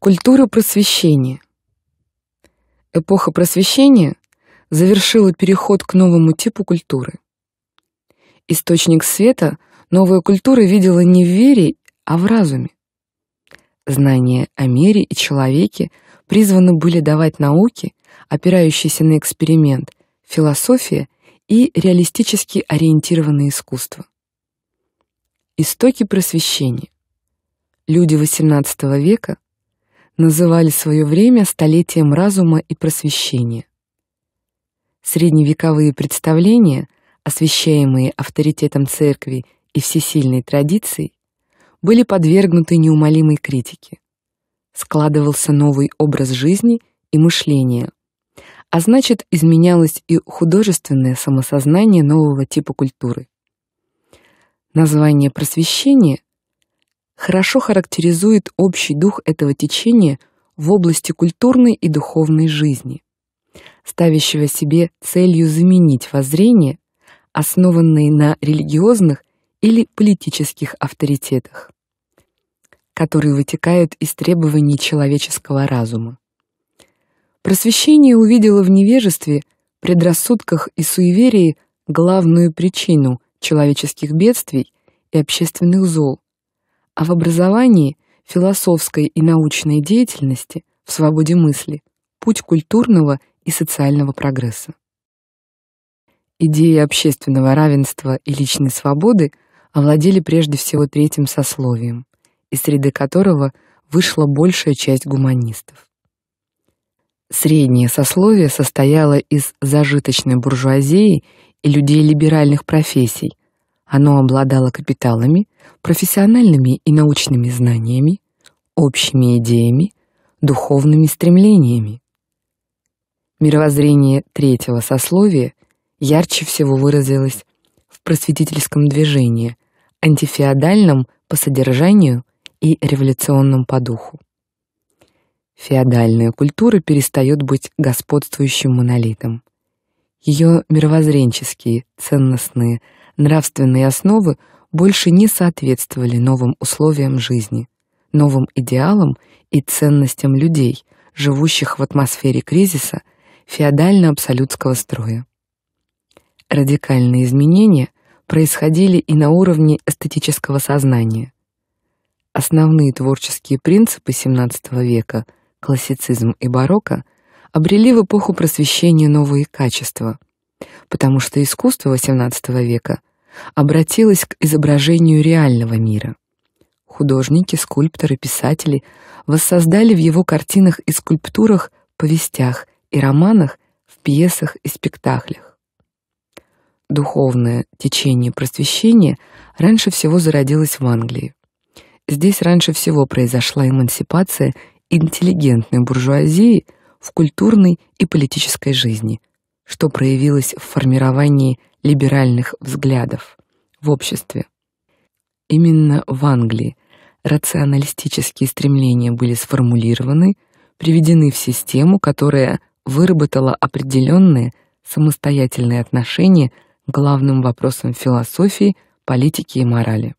Культура просвещения. Эпоха просвещения завершила переход к новому типу культуры. Источник света новая культура видела не в вере, а в разуме. Знания о мире и человеке призваны были давать науки, опирающиеся на эксперимент, философия и реалистически ориентированное искусство. Истоки просвещения. Люди XVIII века – называли свое время столетием разума и просвещения. Средневековые представления, освещаемые авторитетом церкви и всесильной традицией, были подвергнуты неумолимой критике. Складывался новый образ жизни и мышления, а значит, изменялось и художественное самосознание нового типа культуры. Название просвещения хорошо характеризует общий дух этого течения в области культурной и духовной жизни, ставящего себе целью заменить воззрения, основанные на религиозных или политических авторитетах, которые вытекают из требований человеческого разума. Просвещение увидело в невежестве, предрассудках и суеверии главную причину человеческих бедствий и общественных зол, а в образовании, философской и научной деятельности, в свободе мысли, путь культурного и социального прогресса. Идеи общественного равенства и личной свободы овладели прежде всего третьим сословием, из среды которого вышла большая часть гуманистов. Среднее сословие состояло из зажиточной буржуазии и людей либеральных профессий, оно обладало капиталами, профессиональными и научными знаниями, общими идеями, духовными стремлениями. Мировоззрение третьего сословия ярче всего выразилось в просветительском движении, антифеодальном по содержанию и революционном по духу. Феодальная культура перестает быть господствующим монолитом. Ее мировоззренческие, ценностные, Нравственные основы больше не соответствовали новым условиям жизни, новым идеалам и ценностям людей, живущих в атмосфере кризиса феодально-абсолютского строя. Радикальные изменения происходили и на уровне эстетического сознания. Основные творческие принципы XVII века, классицизм и барокко, обрели в эпоху просвещения новые качества, потому что искусство XVIII века – обратилась к изображению реального мира. Художники, скульпторы, писатели воссоздали в его картинах и скульптурах, повестях и романах, в пьесах и спектаклях. Духовное течение просвещения раньше всего зародилось в Англии. Здесь раньше всего произошла эмансипация интеллигентной буржуазии в культурной и политической жизни, что проявилось в формировании либеральных взглядов в обществе. Именно в Англии рационалистические стремления были сформулированы, приведены в систему, которая выработала определенные самостоятельные отношения к главным вопросам философии, политики и морали.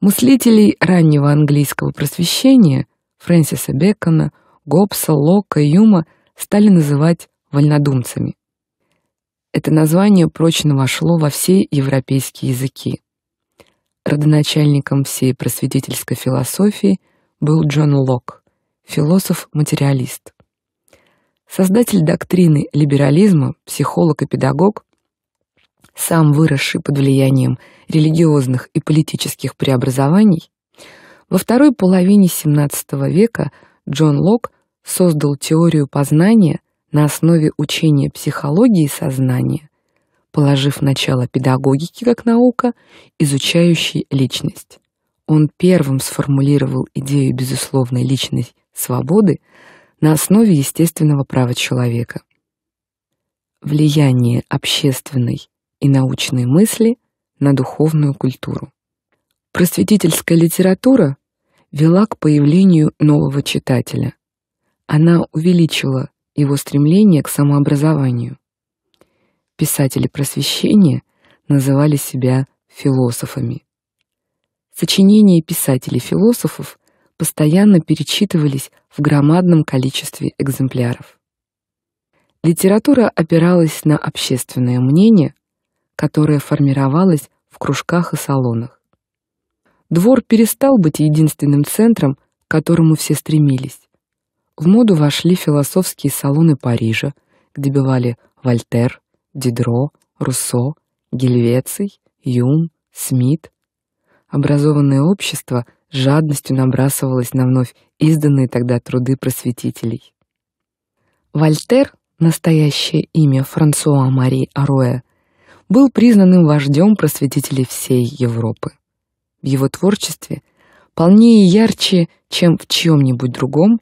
Мыслителей раннего английского просвещения Фрэнсиса Бекона, Гоббса, Лока, Юма стали называть вольнодумцами. Это название прочно вошло во все европейские языки. Родоначальником всей просветительской философии был Джон Лок, философ-материалист. Создатель доктрины либерализма, психолог и педагог, сам выросший под влиянием религиозных и политических преобразований, во второй половине XVII века Джон Лок создал теорию познания, на основе учения психологии сознания, положив начало педагогики как наука, изучающей личность. Он первым сформулировал идею безусловной личной свободы на основе естественного права человека. Влияние общественной и научной мысли на духовную культуру. Просветительская литература вела к появлению нового читателя. Она увеличила его стремление к самообразованию. Писатели просвещения называли себя философами. Сочинения писателей-философов постоянно перечитывались в громадном количестве экземпляров. Литература опиралась на общественное мнение, которое формировалось в кружках и салонах. Двор перестал быть единственным центром, к которому все стремились. В моду вошли философские салоны Парижа, где бывали Вольтер, Дидро, Руссо, Гельвеций, Юм, Смит. Образованное общество жадностью набрасывалось на вновь изданные тогда труды просветителей. Вольтер, настоящее имя Франсуа Мари Аруэ, был признанным вождем просветителей всей Европы. В его творчестве, полнее и ярче, чем в чьем-нибудь другом,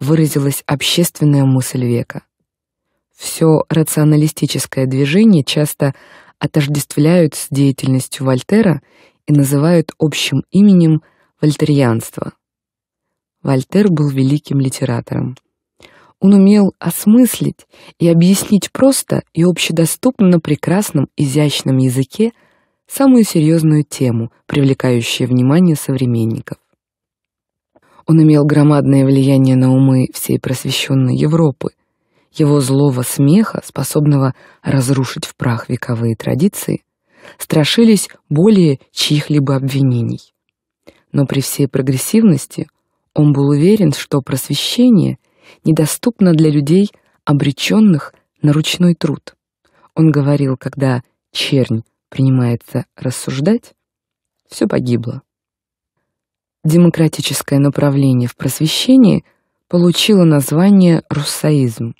выразилась общественная мысль века. Все рационалистическое движение часто отождествляют с деятельностью Вольтера и называют общим именем вольтерианство. Вольтер был великим литератором. Он умел осмыслить и объяснить просто и общедоступно на прекрасном, изящном языке самую серьезную тему, привлекающую внимание современников. Он имел громадное влияние на умы всей просвещенной Европы. Его злого смеха, способного разрушить в прах вековые традиции, страшились более чьих-либо обвинений. Но при всей прогрессивности он был уверен, что просвещение недоступно для людей, обреченных на ручной труд. Он говорил, когда чернь принимается рассуждать, все погибло демократическое направление в просвещении получило название «руссоизм»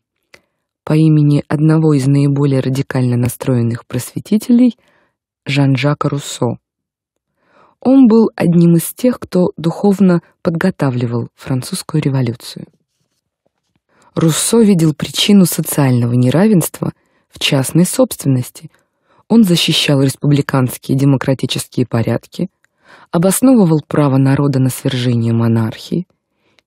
по имени одного из наиболее радикально настроенных просветителей Жан-Жака Руссо. Он был одним из тех, кто духовно подготавливал французскую революцию. Руссо видел причину социального неравенства в частной собственности. Он защищал республиканские демократические порядки – обосновывал право народа на свержение монархии.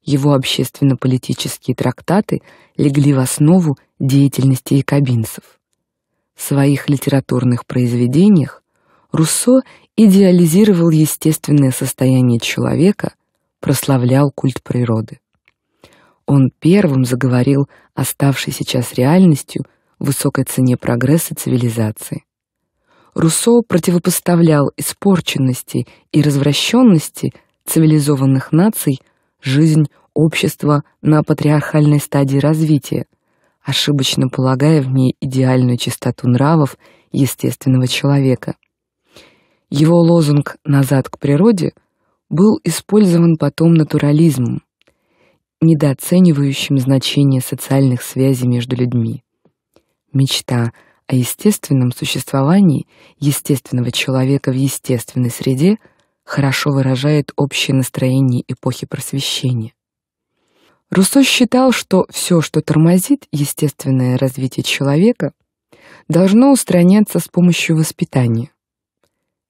Его общественно-политические трактаты легли в основу деятельности якобинцев. В своих литературных произведениях Руссо идеализировал естественное состояние человека, прославлял культ природы. Он первым заговорил о ставшей сейчас реальностью высокой цене прогресса цивилизации. Руссо противопоставлял испорченности и развращенности цивилизованных наций жизнь общества на патриархальной стадии развития, ошибочно полагая в ней идеальную чистоту нравов естественного человека. Его лозунг «назад к природе» был использован потом натурализмом, недооценивающим значение социальных связей между людьми. Мечта о естественном существовании естественного человека в естественной среде хорошо выражает общее настроение эпохи Просвещения. Руссо считал, что все, что тормозит естественное развитие человека, должно устраняться с помощью воспитания.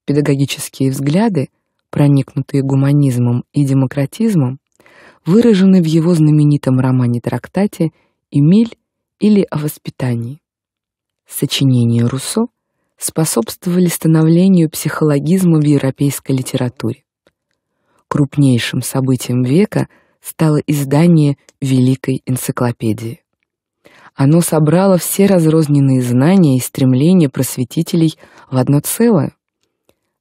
Педагогические взгляды, проникнутые гуманизмом и демократизмом, выражены в его знаменитом романе-трактате «Эмиль» или «О воспитании». Сочинения Руссо способствовали становлению психологизма в европейской литературе. Крупнейшим событием века стало издание Великой энциклопедии. Оно собрало все разрозненные знания и стремления просветителей в одно целое.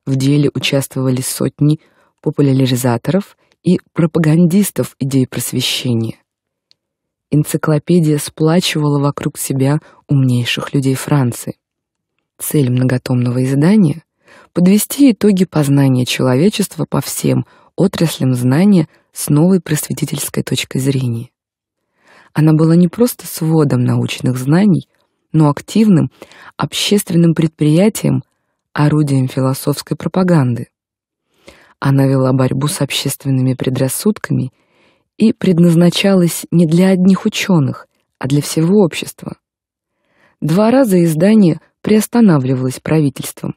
В деле участвовали сотни популяризаторов и пропагандистов идей просвещения энциклопедия сплачивала вокруг себя умнейших людей Франции. Цель многотомного издания — подвести итоги познания человечества по всем отраслям знания с новой просветительской точкой зрения. Она была не просто сводом научных знаний, но активным общественным предприятием, орудием философской пропаганды. Она вела борьбу с общественными предрассудками и предназначалась не для одних ученых, а для всего общества. Два раза издание приостанавливалось правительством.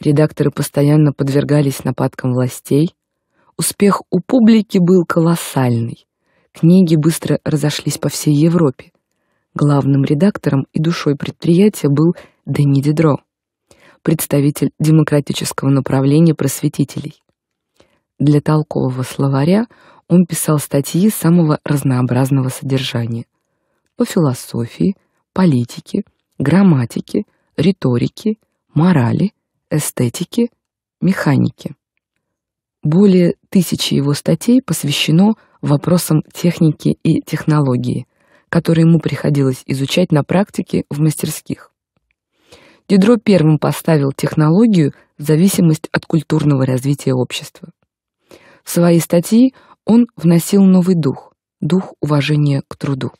Редакторы постоянно подвергались нападкам властей. Успех у публики был колоссальный. Книги быстро разошлись по всей Европе. Главным редактором и душой предприятия был Дени Дедро, представитель демократического направления просветителей. Для толкового словаря он писал статьи самого разнообразного содержания: по философии, политике, грамматике, риторике, морали, эстетике, механике. Более тысячи его статей посвящено вопросам техники и технологии, которые ему приходилось изучать на практике в мастерских. Дидро первым поставил технологию в зависимость от культурного развития общества. В своей статьи он вносил новый дух, дух уважения к труду.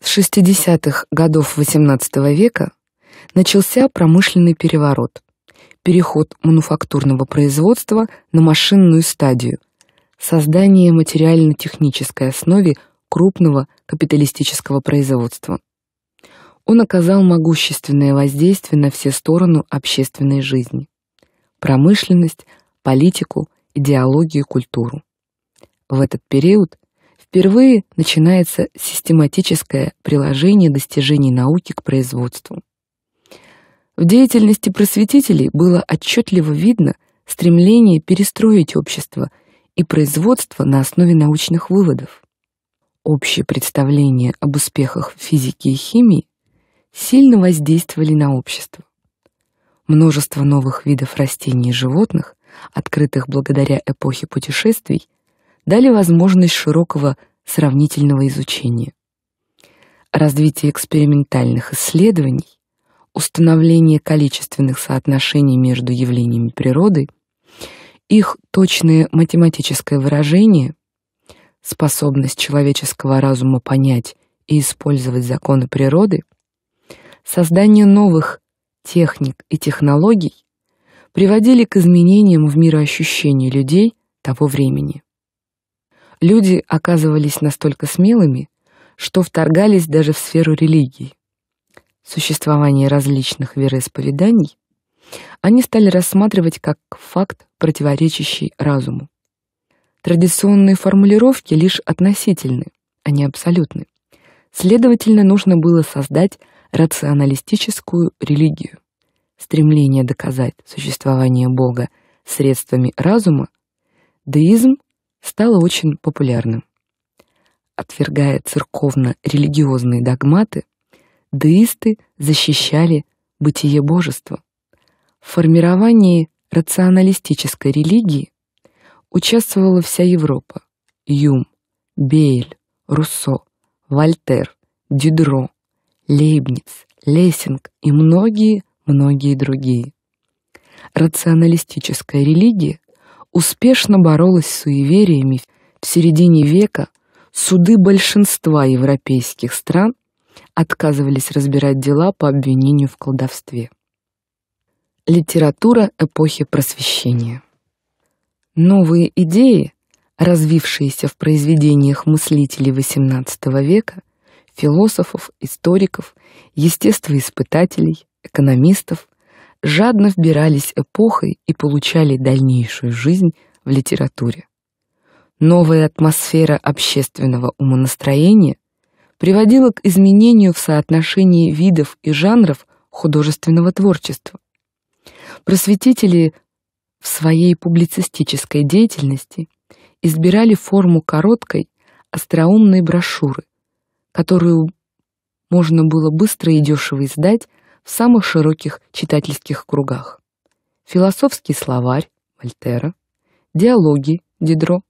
С 60-х годов XVIII века начался промышленный переворот, переход мануфактурного производства на машинную стадию, создание материально-технической основы крупного капиталистического производства. Он оказал могущественное воздействие на все стороны общественной жизни – промышленность, политику, идеологию, культуру. В этот период впервые начинается систематическое приложение достижений науки к производству. В деятельности просветителей было отчетливо видно стремление перестроить общество и производство на основе научных выводов. Общие представления об успехах физики и химии сильно воздействовали на общество. Множество новых видов растений и животных, открытых благодаря эпохе путешествий, дали возможность широкого сравнительного изучения. Развитие экспериментальных исследований, установление количественных соотношений между явлениями природы, их точное математическое выражение, способность человеческого разума понять и использовать законы природы, создание новых техник и технологий приводили к изменениям в мироощущении людей того времени люди оказывались настолько смелыми, что вторгались даже в сферу религий. Существование различных вероисповеданий они стали рассматривать как факт, противоречащий разуму. Традиционные формулировки лишь относительны, а не абсолютны. Следовательно, нужно было создать рационалистическую религию. Стремление доказать существование Бога средствами разума, деизм стало очень популярным. Отвергая церковно-религиозные догматы, деисты защищали бытие божества. В формировании рационалистической религии участвовала вся Европа. Юм, Бейль, Руссо, Вольтер, Дидро, Лейбниц, Лессинг и многие-многие другие. Рационалистическая религия успешно боролась с суевериями в середине века, суды большинства европейских стран отказывались разбирать дела по обвинению в колдовстве. Литература эпохи Просвещения. Новые идеи, развившиеся в произведениях мыслителей XVIII века, философов, историков, естествоиспытателей, экономистов, жадно вбирались эпохой и получали дальнейшую жизнь в литературе. Новая атмосфера общественного умонастроения приводила к изменению в соотношении видов и жанров художественного творчества. Просветители в своей публицистической деятельности избирали форму короткой, остроумной брошюры, которую можно было быстро и дешево издать в самых широких читательских кругах. Философский словарь Вольтера, диалоги Дидро.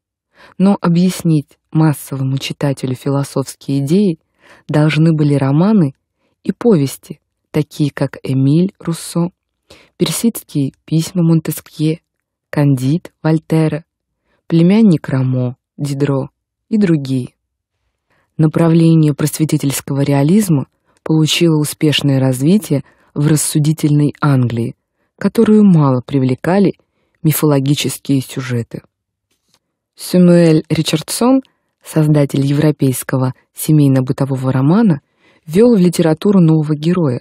Но объяснить массовому читателю философские идеи должны были романы и повести, такие как Эмиль Руссо, персидские письма Монтескье, Кандид Вольтера, племянник Рамо Дидро и другие. Направление просветительского реализма получила успешное развитие в рассудительной Англии, которую мало привлекали мифологические сюжеты. Сюмуэль Ричардсон, создатель европейского семейно-бытового романа, ввел в литературу нового героя,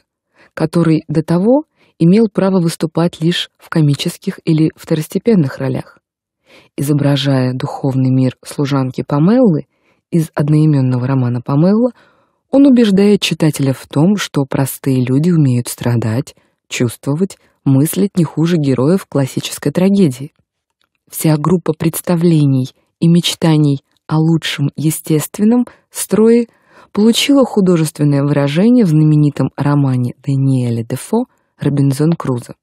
который до того имел право выступать лишь в комических или второстепенных ролях. Изображая духовный мир служанки Памеллы из одноименного романа Памелла, он убеждает читателя в том, что простые люди умеют страдать, чувствовать, мыслить не хуже героев классической трагедии. Вся группа представлений и мечтаний о лучшем естественном строе получила художественное выражение в знаменитом романе Даниэля Дефо «Робинзон Крузо».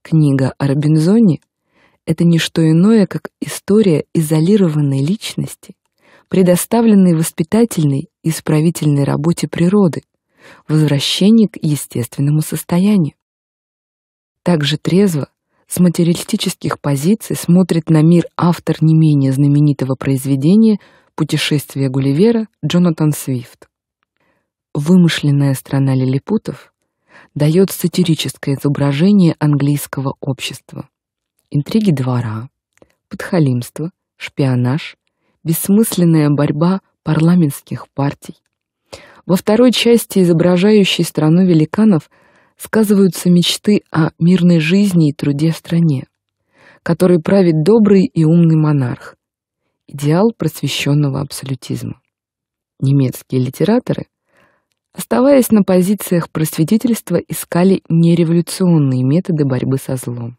Книга о Робинзоне — это не что иное, как история изолированной личности, предоставленной воспитательной исправительной работе природы, возвращении к естественному состоянию. Также трезво с материалистических позиций смотрит на мир автор не менее знаменитого произведения «Путешествие Гулливера» Джонатан Свифт. Вымышленная страна лилипутов дает сатирическое изображение английского общества. Интриги двора, подхалимство, шпионаж, бессмысленная борьба – парламентских партий. Во второй части, изображающей страну великанов, сказываются мечты о мирной жизни и труде в стране, которой правит добрый и умный монарх, идеал просвещенного абсолютизма. Немецкие литераторы, оставаясь на позициях просветительства, искали нереволюционные методы борьбы со злом.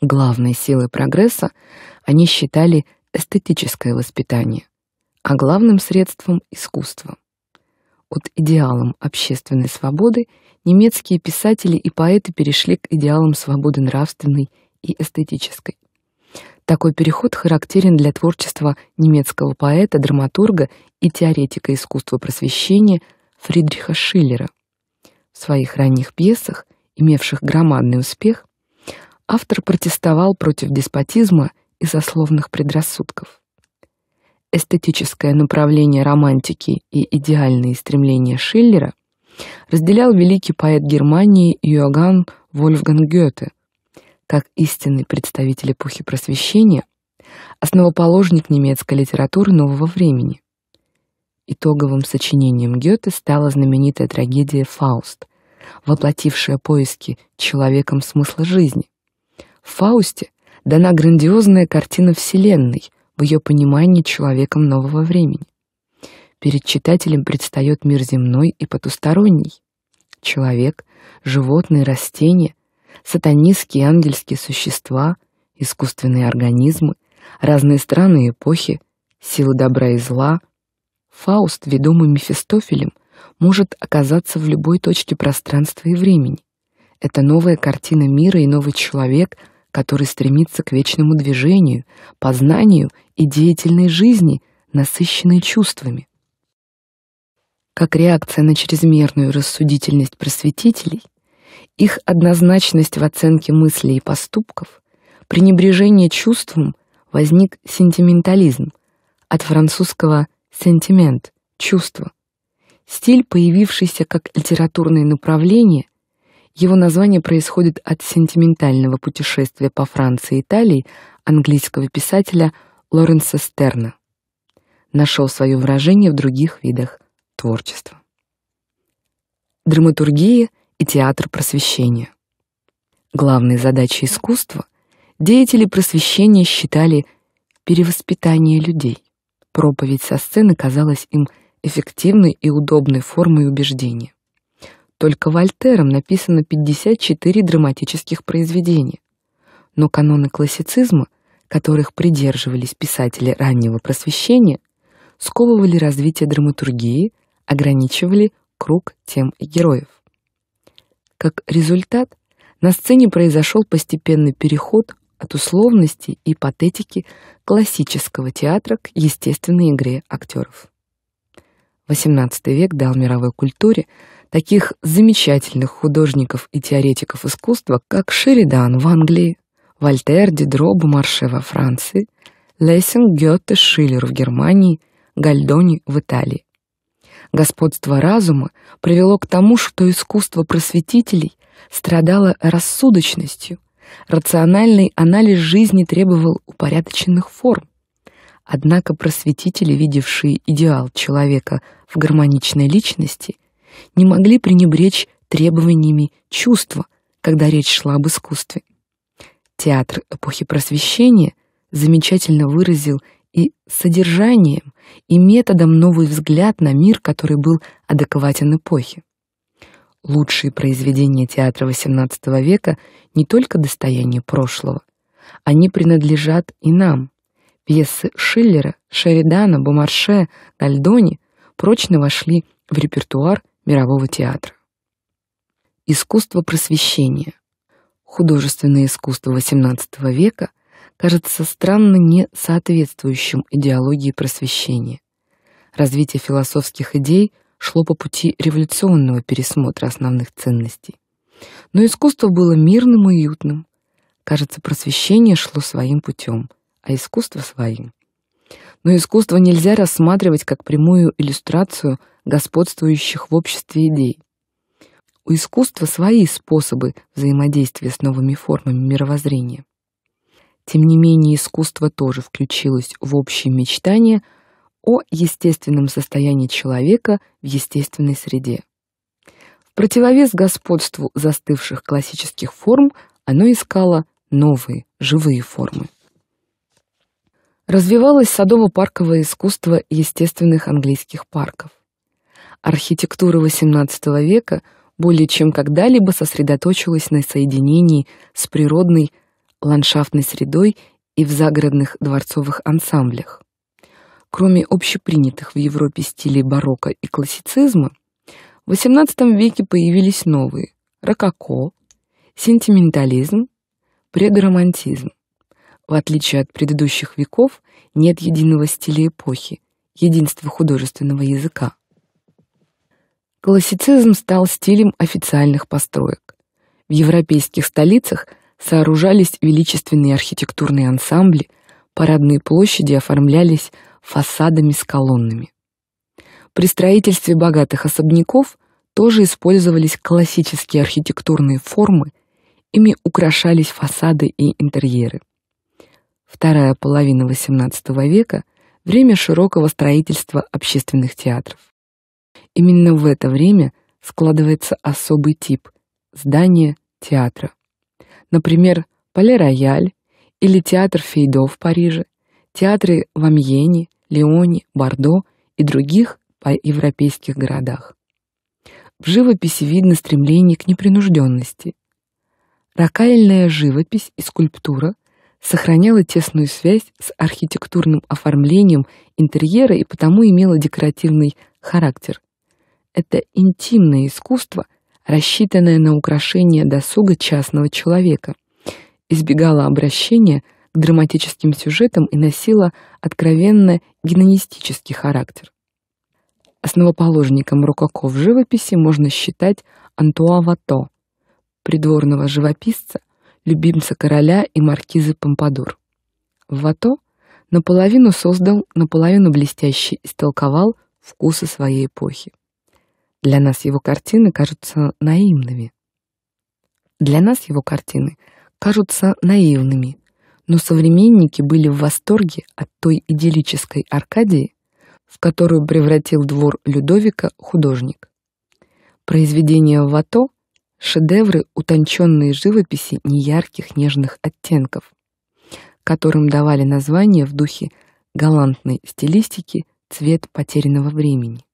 Главной силой прогресса они считали эстетическое воспитание, а главным средством – искусство. От идеалом общественной свободы немецкие писатели и поэты перешли к идеалам свободы нравственной и эстетической. Такой переход характерен для творчества немецкого поэта, драматурга и теоретика искусства просвещения Фридриха Шиллера. В своих ранних пьесах, имевших громадный успех, автор протестовал против деспотизма и сословных предрассудков эстетическое направление романтики и идеальные стремления Шиллера разделял великий поэт Германии Йоган Вольфганг Гёте. Как истинный представитель эпохи Просвещения, основоположник немецкой литературы нового времени. Итоговым сочинением Гёте стала знаменитая трагедия «Фауст», воплотившая поиски человеком смысла жизни. В «Фаусте» дана грандиозная картина Вселенной – в ее понимании человеком нового времени. Перед читателем предстает мир земной и потусторонний. Человек, животные, растения, сатанистские и ангельские существа, искусственные организмы, разные страны и эпохи, силы добра и зла. Фауст, ведомый Мефистофелем, может оказаться в любой точке пространства и времени. Это новая картина мира и новый человек — который стремится к вечному движению, познанию и деятельной жизни, насыщенной чувствами. Как реакция на чрезмерную рассудительность просветителей, их однозначность в оценке мыслей и поступков, пренебрежение чувством возник сентиментализм от французского сентимент чувство. Стиль, появившийся как литературное направление, его название происходит от сентиментального путешествия по Франции и Италии английского писателя Лоренса Стерна. Нашел свое выражение в других видах творчества. Драматургия и театр просвещения. Главной задачей искусства деятели просвещения считали перевоспитание людей. Проповедь со сцены казалась им эффективной и удобной формой убеждения. Только Вольтером написано 54 драматических произведения. Но каноны классицизма, которых придерживались писатели раннего просвещения, сковывали развитие драматургии, ограничивали круг тем и героев. Как результат, на сцене произошел постепенный переход от условности и патетики классического театра к естественной игре актеров. XVIII век дал мировой культуре таких замечательных художников и теоретиков искусства, как Шеридан в Англии, Вольтер, Дидро, Бумарше во Франции, Лессинг, Гёте, Шиллер в Германии, Гальдони в Италии. Господство разума привело к тому, что искусство просветителей страдало рассудочностью, рациональный анализ жизни требовал упорядоченных форм. Однако просветители, видевшие идеал человека в гармоничной личности, не могли пренебречь требованиями чувства, когда речь шла об искусстве. Театр эпохи Просвещения замечательно выразил и содержанием, и методом новый взгляд на мир, который был адекватен эпохе. Лучшие произведения театра XVIII века не только достояние прошлого, они принадлежат и нам. Пьесы Шиллера, Шеридана, Бомарше, Альдони прочно вошли в репертуар мирового театра. Искусство просвещения. Художественное искусство XVIII века кажется странно не соответствующим идеологии просвещения. Развитие философских идей шло по пути революционного пересмотра основных ценностей. Но искусство было мирным и уютным. Кажется, просвещение шло своим путем, а искусство своим но искусство нельзя рассматривать как прямую иллюстрацию господствующих в обществе идей. У искусства свои способы взаимодействия с новыми формами мировоззрения. Тем не менее, искусство тоже включилось в общее мечтание о естественном состоянии человека в естественной среде. В противовес господству застывших классических форм оно искало новые, живые формы развивалось садово-парковое искусство естественных английских парков. Архитектура XVIII века более чем когда-либо сосредоточилась на соединении с природной ландшафтной средой и в загородных дворцовых ансамблях. Кроме общепринятых в Европе стилей барокко и классицизма, в XVIII веке появились новые – рококо, сентиментализм, предромантизм. В отличие от предыдущих веков, нет единого стиля эпохи, единства художественного языка. Классицизм стал стилем официальных построек. В европейских столицах сооружались величественные архитектурные ансамбли, парадные площади оформлялись фасадами с колоннами. При строительстве богатых особняков тоже использовались классические архитектурные формы, ими украшались фасады и интерьеры вторая половина XVIII века — время широкого строительства общественных театров. Именно в это время складывается особый тип — здания театра. Например, Пале-Рояль или театр Фейдо в Париже, театры в Амьене, Леоне, Бордо и других по европейских городах. В живописи видно стремление к непринужденности. Ракаильная живопись и скульптура сохраняла тесную связь с архитектурным оформлением интерьера и потому имела декоративный характер. Это интимное искусство, рассчитанное на украшение досуга частного человека. избегало обращения к драматическим сюжетам и носило откровенно гедонистический характер. Основоположником рококо в живописи можно считать Антуа Вато, придворного живописца, любимца короля и маркизы Помпадур. Вато наполовину создал, наполовину блестяще истолковал вкусы своей эпохи. Для нас его картины кажутся наивными. Для нас его картины кажутся наивными, но современники были в восторге от той идиллической Аркадии, в которую превратил двор Людовика художник. Произведения Вато – шедевры утонченной живописи неярких нежных оттенков, которым давали название в духе галантной стилистики цвет потерянного времени.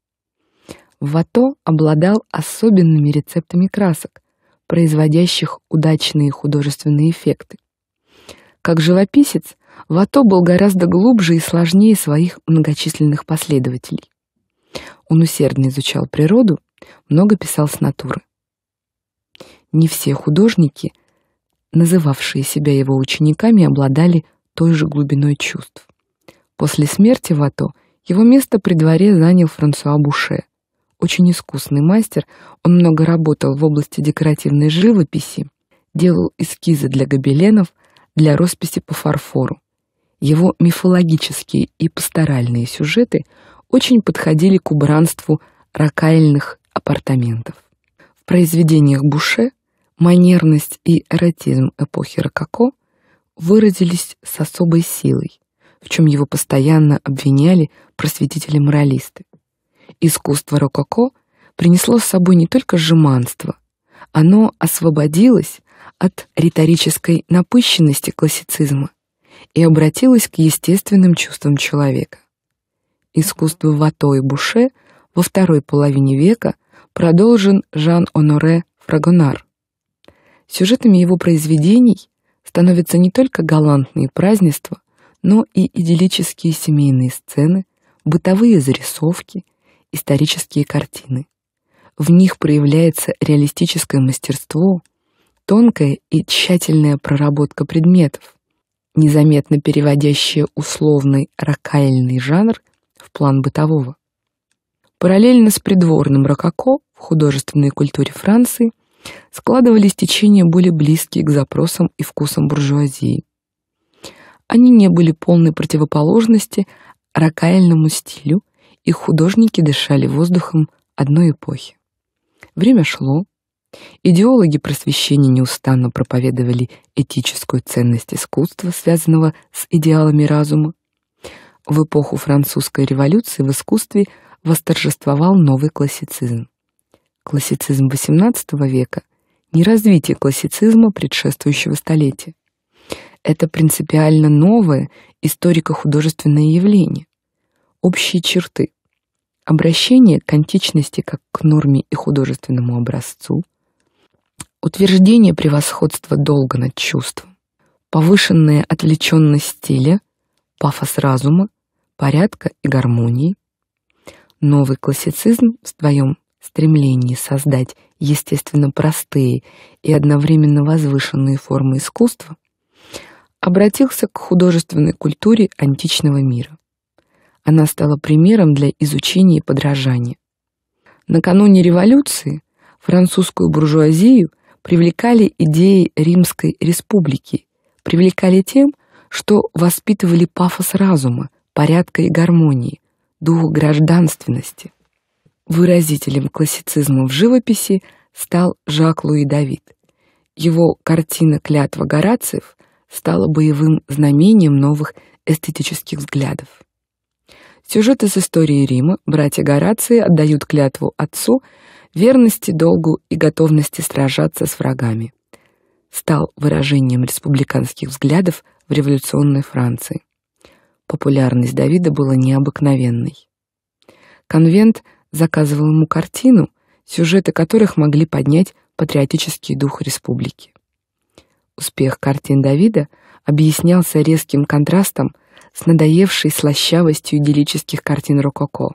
Вато обладал особенными рецептами красок, производящих удачные художественные эффекты. Как живописец, Вато был гораздо глубже и сложнее своих многочисленных последователей. Он усердно изучал природу, много писал с натуры не все художники, называвшие себя его учениками, обладали той же глубиной чувств. После смерти Вато его место при дворе занял Франсуа Буше. Очень искусный мастер, он много работал в области декоративной живописи, делал эскизы для гобеленов, для росписи по фарфору. Его мифологические и пасторальные сюжеты очень подходили к убранству ракальных апартаментов. В произведениях Буше Манерность и эротизм эпохи Рококо выразились с особой силой, в чем его постоянно обвиняли просветители-моралисты. Искусство Рококо принесло с собой не только жеманство, оно освободилось от риторической напыщенности классицизма и обратилось к естественным чувствам человека. Искусство Вато и Буше во второй половине века продолжен Жан-Оноре Фрагонар, Сюжетами его произведений становятся не только галантные празднества, но и идиллические семейные сцены, бытовые зарисовки, исторические картины. В них проявляется реалистическое мастерство, тонкая и тщательная проработка предметов, незаметно переводящая условный рокаильный жанр в план бытового. Параллельно с придворным рококо в художественной культуре Франции – складывались течения более близкие к запросам и вкусам буржуазии. Они не были полной противоположности ракаэльному стилю, и художники дышали воздухом одной эпохи. Время шло, идеологи просвещения неустанно проповедовали этическую ценность искусства, связанного с идеалами разума. В эпоху французской революции в искусстве восторжествовал новый классицизм классицизм XVIII века — не развитие классицизма предшествующего столетия. Это принципиально новое историко-художественное явление. Общие черты. Обращение к античности как к норме и художественному образцу. Утверждение превосходства долга над чувством. Повышенная отвлеченность стиля, пафос разума, порядка и гармонии. Новый классицизм в своем стремлении создать естественно простые и одновременно возвышенные формы искусства, обратился к художественной культуре античного мира. Она стала примером для изучения и подражания. Накануне революции французскую буржуазию привлекали идеи Римской республики, привлекали тем, что воспитывали пафос разума, порядка и гармонии, дух гражданственности. Выразителем классицизма в живописи стал Жак-Луи Давид. Его картина «Клятва Горациев» стала боевым знамением новых эстетических взглядов. Сюжет из истории Рима братья Горации отдают клятву отцу верности, долгу и готовности сражаться с врагами. Стал выражением республиканских взглядов в революционной Франции. Популярность Давида была необыкновенной. Конвент – заказывал ему картину, сюжеты которых могли поднять патриотический дух республики. Успех картин Давида объяснялся резким контрастом с надоевшей слащавостью идиллических картин рококо.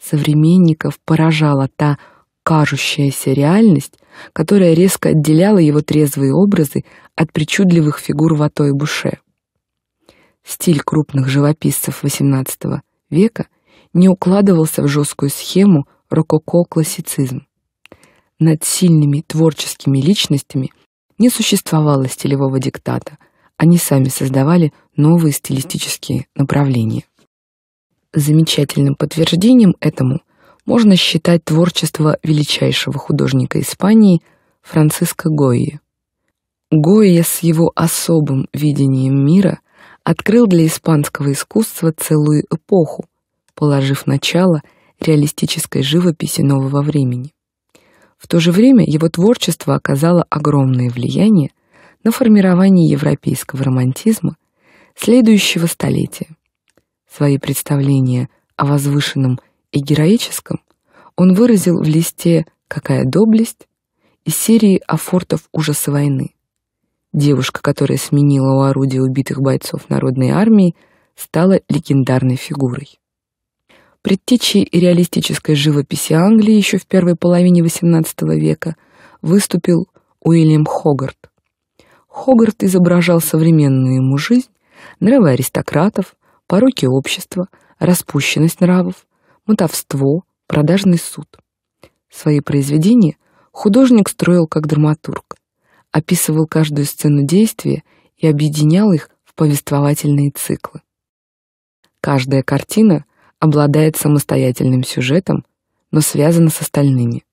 Современников поражала та кажущаяся реальность, которая резко отделяла его трезвые образы от причудливых фигур Вато и Буше. Стиль крупных живописцев XVIII века – не укладывался в жесткую схему рококо-классицизм. Над сильными творческими личностями не существовало стилевого диктата, они сами создавали новые стилистические направления. Замечательным подтверждением этому можно считать творчество величайшего художника Испании Франциско Гойи. Гойя с его особым видением мира открыл для испанского искусства целую эпоху, положив начало реалистической живописи нового времени. В то же время его творчество оказало огромное влияние на формирование европейского романтизма следующего столетия. Свои представления о возвышенном и героическом он выразил в листе «Какая доблесть» из серии афортов ужаса войны. Девушка, которая сменила у орудия убитых бойцов Народной армии, стала легендарной фигурой предтечей реалистической живописи Англии еще в первой половине XVIII века, выступил Уильям Хогарт. Хогарт изображал современную ему жизнь, нравы аристократов, пороки общества, распущенность нравов, мотовство, продажный суд. Свои произведения художник строил как драматург, описывал каждую сцену действия и объединял их в повествовательные циклы. Каждая картина обладает самостоятельным сюжетом, но связано с остальными.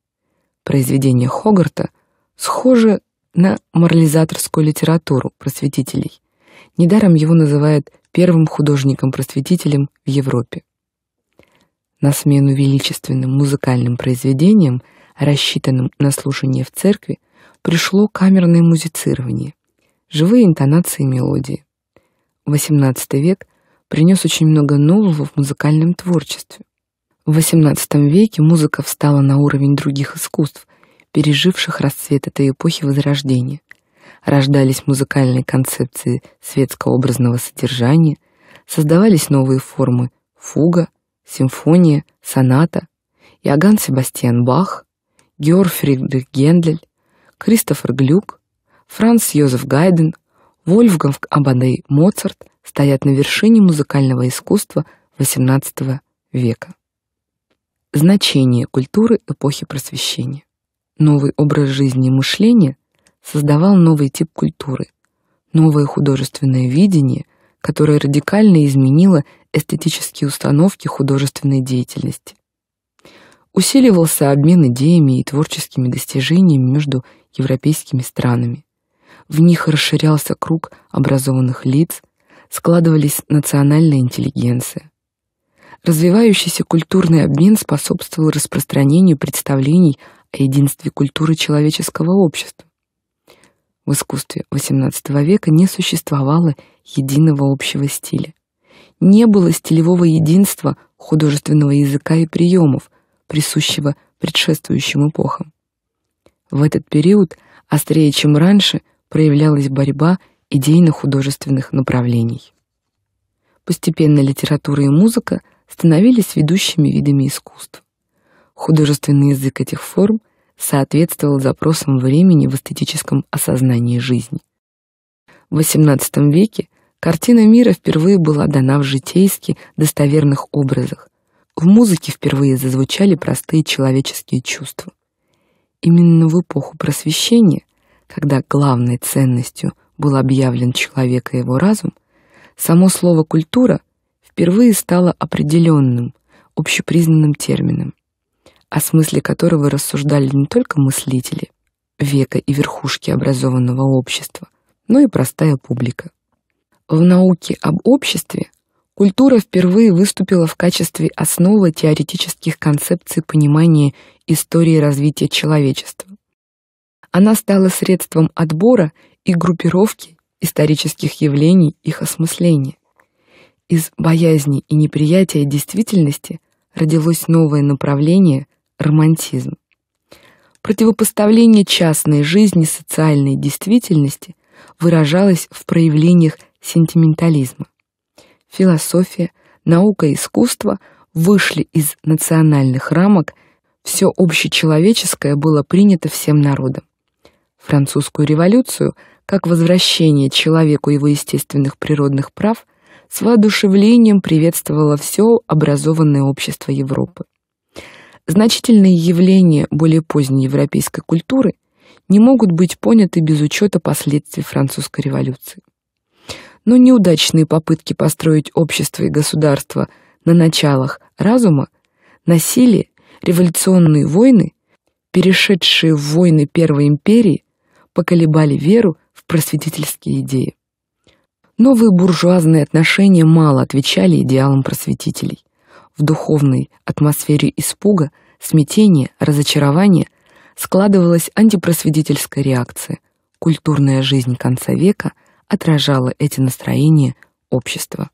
Произведения Хогарта схожи на морализаторскую литературу просветителей. Недаром его называют первым художником-просветителем в Европе. На смену величественным музыкальным произведениям, рассчитанным на слушание в церкви, пришло камерное музицирование, живые интонации мелодии. XVIII век принес очень много нового в музыкальном творчестве. В XVIII веке музыка встала на уровень других искусств, переживших расцвет этой эпохи Возрождения. Рождались музыкальные концепции светско-образного содержания, создавались новые формы фуга, симфония, соната, Иоганн Себастьян Бах, Георг Фридрих Гендель, Кристофер Глюк, Франц Йозеф Гайден, Вольфганг Абадей Моцарт, стоят на вершине музыкального искусства XVIII века. Значение культуры эпохи Просвещения. Новый образ жизни и мышления создавал новый тип культуры, новое художественное видение, которое радикально изменило эстетические установки художественной деятельности. Усиливался обмен идеями и творческими достижениями между европейскими странами. В них расширялся круг образованных лиц, складывались национальные интеллигенции. Развивающийся культурный обмен способствовал распространению представлений о единстве культуры человеческого общества. В искусстве XVIII века не существовало единого общего стиля. Не было стилевого единства художественного языка и приемов, присущего предшествующим эпохам. В этот период, острее чем раньше, проявлялась борьба идейно-художественных направлений. Постепенно литература и музыка становились ведущими видами искусств. Художественный язык этих форм соответствовал запросам времени в эстетическом осознании жизни. В XVIII веке картина мира впервые была дана в житейски достоверных образах. В музыке впервые зазвучали простые человеческие чувства. Именно в эпоху просвещения, когда главной ценностью – был объявлен человек и его разум, само слово «культура» впервые стало определенным, общепризнанным термином, о смысле которого рассуждали не только мыслители века и верхушки образованного общества, но и простая публика. В науке об обществе культура впервые выступила в качестве основы теоретических концепций понимания истории развития человечества. Она стала средством отбора и группировки исторических явлений их осмысления. Из боязни и неприятия действительности родилось новое направление — романтизм. Противопоставление частной жизни социальной действительности выражалось в проявлениях сентиментализма. Философия, наука и искусство вышли из национальных рамок, все общечеловеческое было принято всем народом. Французскую революцию — как возвращение человеку его естественных природных прав с воодушевлением приветствовало все образованное общество Европы. Значительные явления более поздней европейской культуры не могут быть поняты без учета последствий французской революции. Но неудачные попытки построить общество и государство на началах разума, насилие, революционные войны, перешедшие в войны Первой империи, поколебали веру просветительские идеи. Новые буржуазные отношения мало отвечали идеалам просветителей. В духовной атмосфере испуга, смятения, разочарования складывалась антипросветительская реакция. Культурная жизнь конца века отражала эти настроения общества.